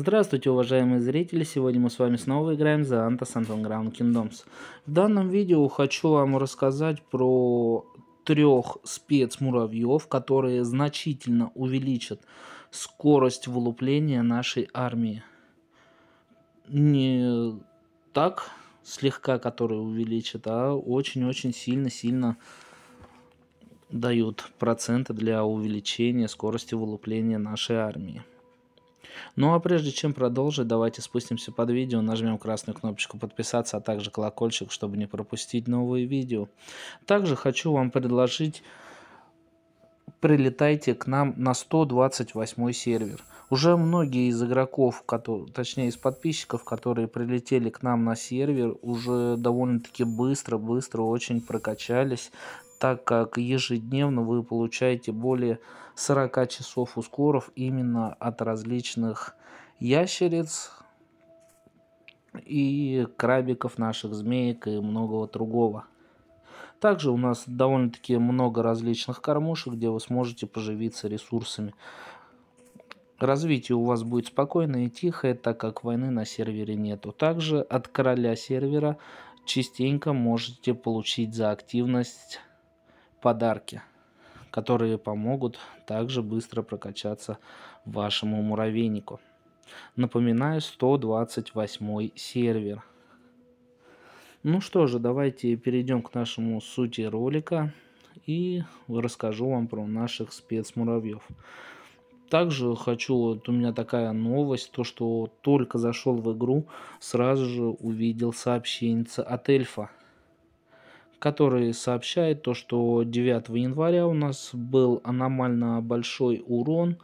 Здравствуйте, уважаемые зрители! Сегодня мы с вами снова играем за Antas Underground Kingdoms. В данном видео хочу вам рассказать про трех спецмуравьев, которые значительно увеличат скорость вылупления нашей армии. Не так слегка, которые увеличат, а очень-очень сильно-сильно дают проценты для увеличения скорости вылупления нашей армии. Ну а прежде чем продолжить, давайте спустимся под видео, нажмем красную кнопочку подписаться, а также колокольчик, чтобы не пропустить новые видео. Также хочу вам предложить прилетайте к нам на 128 сервер. Уже многие из игроков, которые, точнее из подписчиков, которые прилетели к нам на сервер, уже довольно-таки быстро-быстро очень прокачались так как ежедневно вы получаете более 40 часов ускоров именно от различных ящериц и крабиков, наших змеек и многого другого. Также у нас довольно-таки много различных кормушек, где вы сможете поживиться ресурсами. Развитие у вас будет спокойное и тихое, так как войны на сервере нету. Также от короля сервера частенько можете получить за активность подарки, которые помогут также быстро прокачаться вашему муравейнику. Напоминаю, 128 сервер. Ну что же, давайте перейдем к нашему сути ролика и расскажу вам про наших спецмуравьев. Также хочу, вот у меня такая новость, то что только зашел в игру, сразу же увидел сообщение от эльфа который сообщает то, что 9 января у нас был аномально большой урон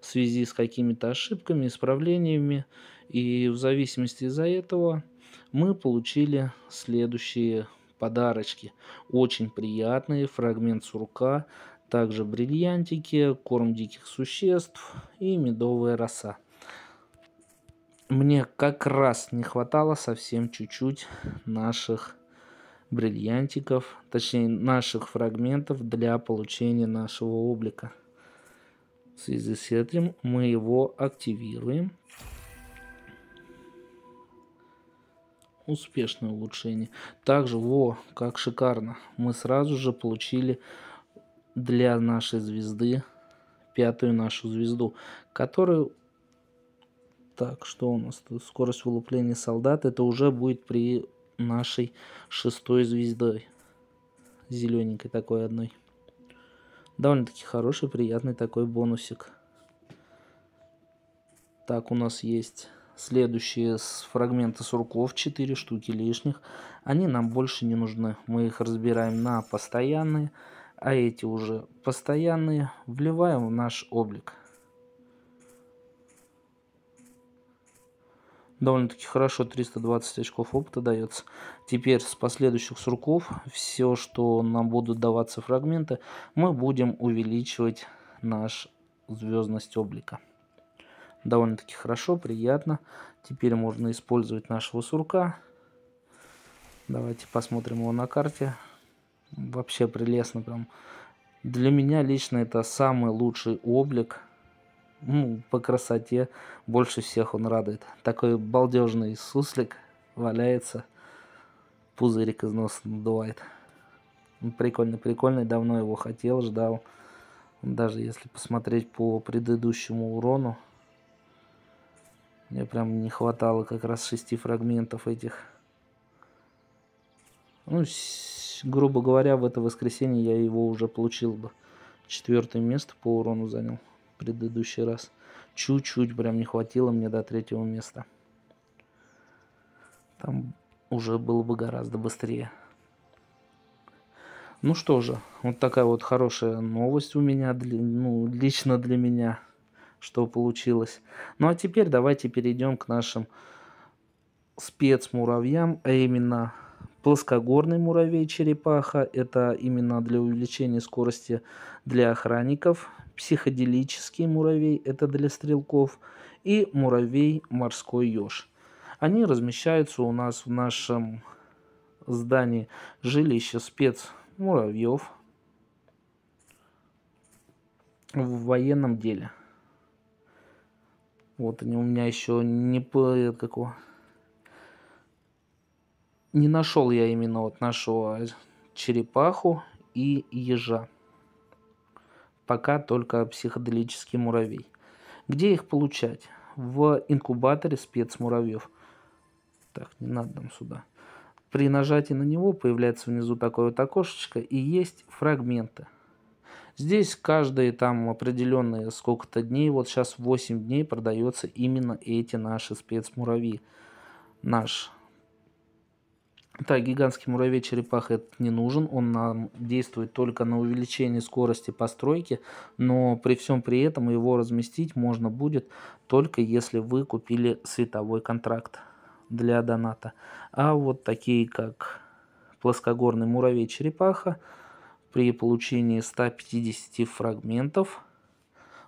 в связи с какими-то ошибками, исправлениями, и в зависимости из-за этого мы получили следующие подарочки. Очень приятные, фрагмент сурка, также бриллиантики, корм диких существ и медовая роса. Мне как раз не хватало совсем чуть-чуть наших бриллиантиков, точнее наших фрагментов для получения нашего облика. В связи с этим мы его активируем. Успешное улучшение. Также, во, как шикарно, мы сразу же получили для нашей звезды пятую нашу звезду, которую так, что у нас тут? Скорость вылупления солдат. Это уже будет при нашей шестой звездой. Зелененькой такой одной. Довольно-таки хороший, приятный такой бонусик. Так, у нас есть следующие с фрагменты сурков, четыре штуки лишних. Они нам больше не нужны. Мы их разбираем на постоянные, а эти уже постоянные вливаем в наш облик. довольно-таки хорошо 320 очков опыта дается. Теперь с последующих сурков все, что нам будут даваться фрагменты, мы будем увеличивать наш звездность облика. Довольно-таки хорошо, приятно. Теперь можно использовать нашего сурка. Давайте посмотрим его на карте. Вообще прелестно прям. Для меня лично это самый лучший облик ну, по красоте больше всех он радует. Такой балдежный суслик валяется, пузырик из носа надувает. Ну, прикольный, прикольный, давно его хотел, ждал. Даже если посмотреть по предыдущему урону, мне прям не хватало как раз шести фрагментов этих. Ну, грубо говоря, в это воскресенье я его уже получил бы. Четвертое место по урону занял предыдущий раз. Чуть-чуть прям не хватило мне до третьего места. Там уже было бы гораздо быстрее. Ну что же, вот такая вот хорошая новость у меня, для, ну, лично для меня, что получилось. Ну а теперь давайте перейдем к нашим спецмуравьям, а именно Плоскогорный муравей-черепаха – это именно для увеличения скорости для охранников. Психоделический муравей – это для стрелков. И муравей-морской еж. Они размещаются у нас в нашем здании жилище спец муравьев в военном деле. Вот они у меня еще не плывет э, какого не нашел я именно вот нашу э, черепаху и ежа. Пока только психоделический муравей. Где их получать? В инкубаторе спецмуравьев. Так, не надо нам сюда. При нажатии на него появляется внизу такое вот окошечко и есть фрагменты. Здесь каждые там определенные сколько-то дней, вот сейчас 8 дней продается именно эти наши спецмуравьи. Наш так, гигантский муравей черепаха этот не нужен, он нам действует только на увеличение скорости постройки, но при всем при этом его разместить можно будет только если вы купили световой контракт для доната. А вот такие как плоскогорный муравей-черепаха при получении 150 фрагментов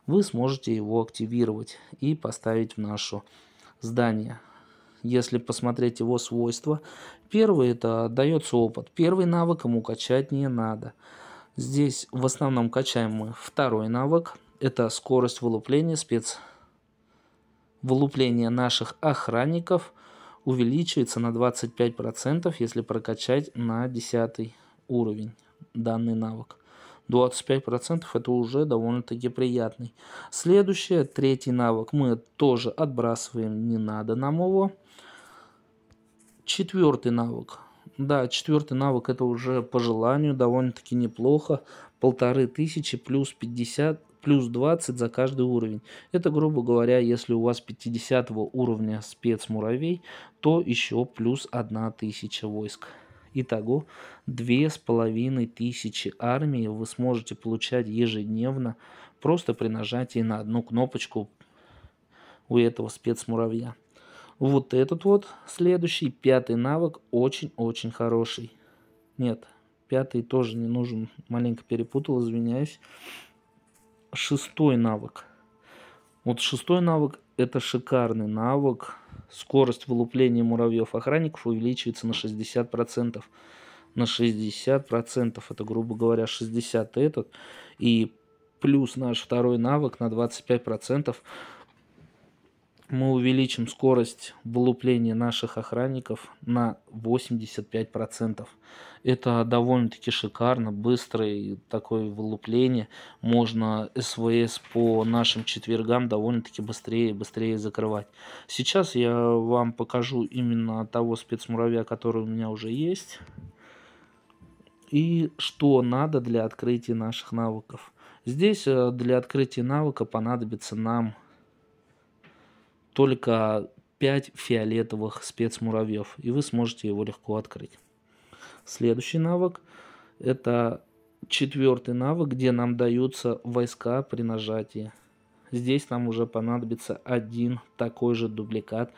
вы сможете его активировать и поставить в наше здание если посмотреть его свойства. Первый это дается опыт. Первый навык ему качать не надо. Здесь в основном качаем мы второй навык. Это скорость вылупления спец. Вылупление наших охранников увеличивается на 25%, если прокачать на 10 уровень данный навык. 25% это уже довольно-таки приятный. Следующее, третий навык, мы тоже отбрасываем, не надо нам его. Четвертый навык. Да, четвертый навык это уже по желанию довольно-таки неплохо. Полторы тысячи плюс 50, плюс 20 за каждый уровень. Это, грубо говоря, если у вас 50 уровня спецмуравей, то еще плюс 1000 войск. Итого, две с половиной тысячи армии вы сможете получать ежедневно, просто при нажатии на одну кнопочку у этого спецмуравья. Вот этот вот следующий, пятый навык, очень-очень хороший. Нет, пятый тоже не нужен, маленько перепутал, извиняюсь. Шестой навык. Вот шестой навык это шикарный навык, Скорость вылупления муравьев-охранников увеличивается на 60%. На 60%, это, грубо говоря, 60 этот. И плюс наш второй навык на 25% мы увеличим скорость вылупления наших охранников на 85%. Это довольно-таки шикарно, быстрое такое вылупление. Можно СВС по нашим четвергам довольно-таки быстрее и быстрее закрывать. Сейчас я вам покажу именно того спецмуравья, который у меня уже есть. И что надо для открытия наших навыков. Здесь э, для открытия навыка понадобится нам только 5 фиолетовых спецмуравьев, и вы сможете его легко открыть. Следующий навык – это четвертый навык, где нам даются войска при нажатии. Здесь нам уже понадобится один такой же дубликат,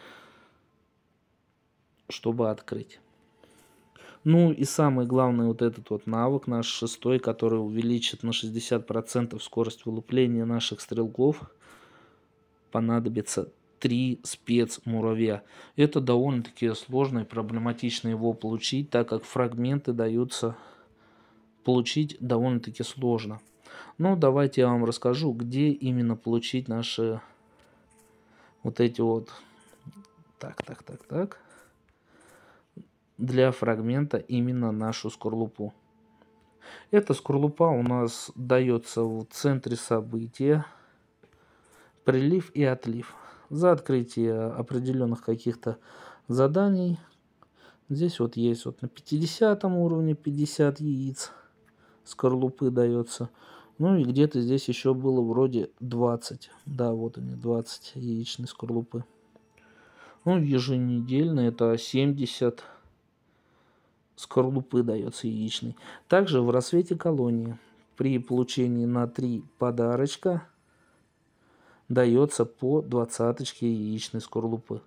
чтобы открыть. Ну и самый главный вот этот вот навык наш шестой, который увеличит на 60% скорость вылупления наших стрелков, понадобится три спецмуравья. Это довольно-таки сложно и проблематично его получить, так как фрагменты даются получить довольно-таки сложно. Но давайте я вам расскажу, где именно получить наши вот эти вот... Так, так, так, так. Для фрагмента именно нашу скорлупу. Эта скорлупа у нас дается в центре события. Прилив и отлив за открытие определенных каких-то заданий. Здесь вот есть вот на 50 уровне 50 яиц скорлупы дается. Ну и где-то здесь еще было вроде 20. Да, вот они, 20 яичной скорлупы. Ну, еженедельно это 70 скорлупы дается яичный Также в рассвете колонии при получении на 3 подарочка – дается по двадцаточке яичной скорлупы.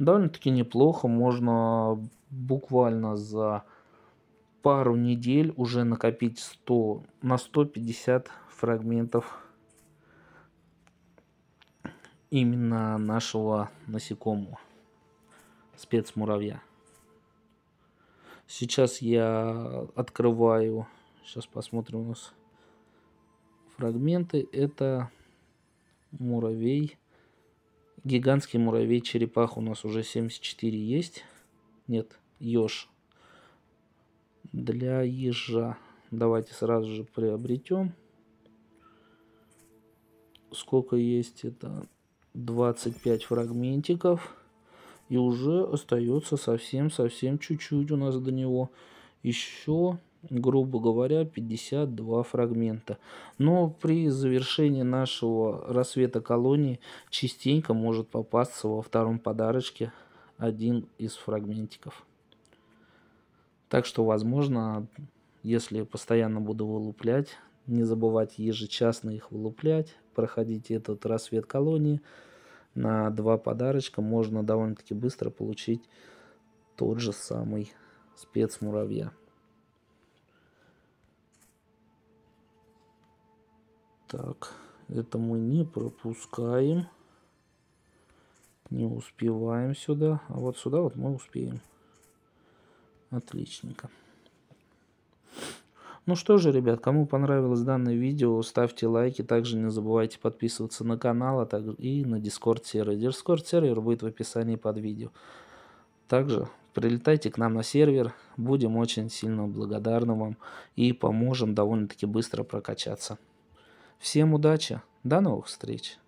Довольно-таки неплохо, можно буквально за пару недель уже накопить 100 на 150 фрагментов именно нашего насекомого, спецмуравья. Сейчас я открываю, сейчас посмотрим у нас фрагменты, это муравей. Гигантский муравей-черепах у нас уже 74 есть. Нет, еж. Для ежа. Давайте сразу же приобретем. Сколько есть? Это 25 фрагментиков. И уже остается совсем-совсем чуть-чуть у нас до него. Еще грубо говоря, 52 фрагмента. Но при завершении нашего рассвета колонии частенько может попасться во втором подарочке один из фрагментиков. Так что, возможно, если постоянно буду вылуплять, не забывать ежечасно их вылуплять, проходить этот рассвет колонии, на два подарочка можно довольно-таки быстро получить тот же самый спецмуравья. Так, это мы не пропускаем. Не успеваем сюда. А вот сюда вот мы успеем. Отличненько. Ну что же, ребят, кому понравилось данное видео, ставьте лайки. Также не забывайте подписываться на канал а также и на Discord сервер. Discord сервер будет в описании под видео. Также прилетайте к нам на сервер, будем очень сильно благодарны вам и поможем довольно-таки быстро прокачаться. Всем удачи, до новых встреч!